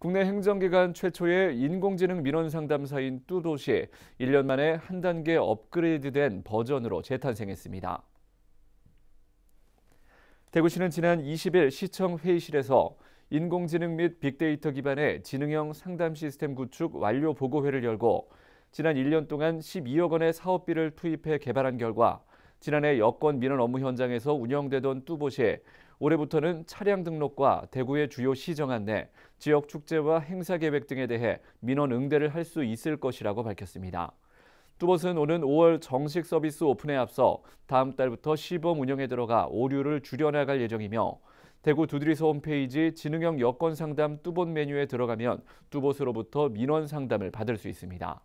국내 행정기관 최초의 인공지능 민원 상담사인 뚜도시 1년 만에 한 단계 업그레이드된 버전으로 재탄생했습니다. 대구시는 지난 20일 시청 회의실에서 인공지능 및 빅데이터 기반의 지능형 상담 시스템 구축 완료 보고회를 열고 지난 1년 동안 12억 원의 사업비를 투입해 개발한 결과 지난해 여권 민원 업무 현장에서 운영되던 뚜보시에 올해부터는 차량 등록과 대구의 주요 시정 안내, 지역 축제와 행사 계획 등에 대해 민원 응대를 할 수 있을 것이라고 밝혔습니다. 뚜봇은 오는 5월 정식 서비스 오픈에 앞서 다음 달부터 시범 운영에 들어가 오류를 줄여나갈 예정이며 대구 두드리소 홈페이지 지능형 여권 상담 뚜봇 메뉴에 들어가면 뚜봇으로부터 민원 상담을 받을 수 있습니다.